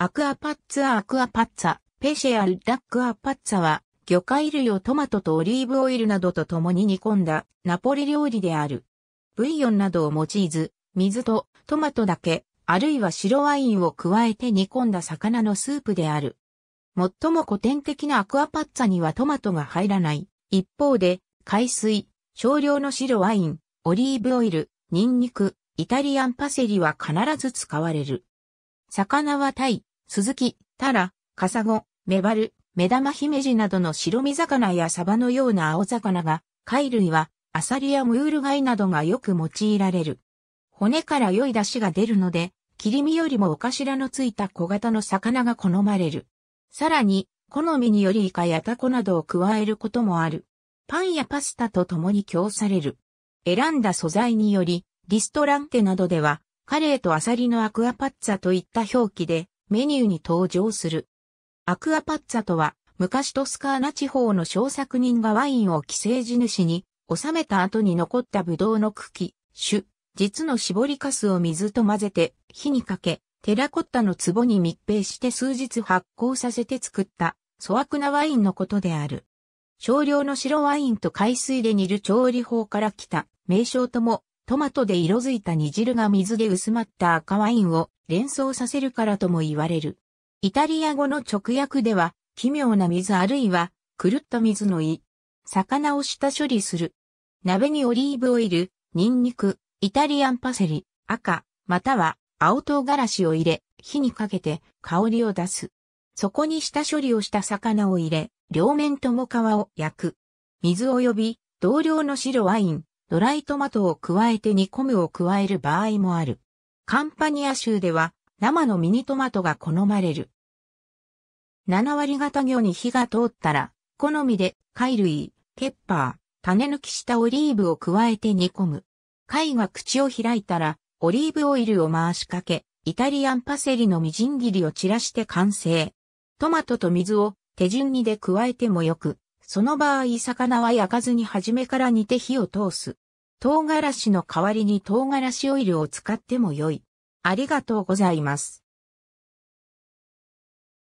アクアパッツァアクアパッツァ、ペシェアルダックアパッツァは、魚介類をトマトとオリーブオイルなどと共に煮込んだナポリ料理である。ブイヨンなどを用いず、水とトマトだけ、あるいは白ワインを加えて煮込んだ魚のスープである。最も古典的なアクアパッツァにはトマトが入らない。一方で、海水、少量の白ワイン、オリーブオイル、ニンニク、イタリアンパセリは必ず使われる。魚はタイ、鈴木、タラ、カサゴ、メバル、目玉姫路などの白身魚やサバのような青魚が、貝類は、アサリやムール貝などがよく用いられる。骨から良い出汁が出るので、切り身よりもお頭のついた小型の魚が好まれる。さらに、好みによりイカやタコなどを加えることもある。パンやパスタと共に供される。選んだ素材により、リストランテなどでは、カレーとアサリのアクアパッツァといった表記で、メニューに登場する。アクアパッツァとは、昔トスカーナ地方の小作人がワインを寄生地主に収めた後に残ったブドウの茎、種、実の絞りかすを水と混ぜて火にかけ、テラコッタの壺に密閉して数日発酵させて作った粗悪なワインのことである。少量の白ワインと海水で煮る調理法から来た名称ともトマトで色づいた煮汁が水で薄まった赤ワインを連想させるからとも言われる。イタリア語の直訳では、奇妙な水あるいは、狂った水の胃。魚を下処理する。鍋にオリーブオイル、ニンニク、イタリアンパセリ、赤、または青唐辛子を入れ、火にかけて香りを出す。そこに下処理をした魚を入れ、両面とも皮を焼く。水及び同量の白ワイン、ドライトマトを加えて煮込むを加える場合もある。カンパニア州では生のミニトマトが好まれる。7割型魚に火が通ったら、好みで貝類、ケッパー、種抜きしたオリーブを加えて煮込む。貝が口を開いたら、オリーブオイルを回しかけ、イタリアンパセリのみじん切りを散らして完成。トマトと水を手順にで加えてもよく、その場合魚は焼かずに初めから煮て火を通す。唐辛子の代わりに唐辛子オイルを使っても良い。ありがとうございます。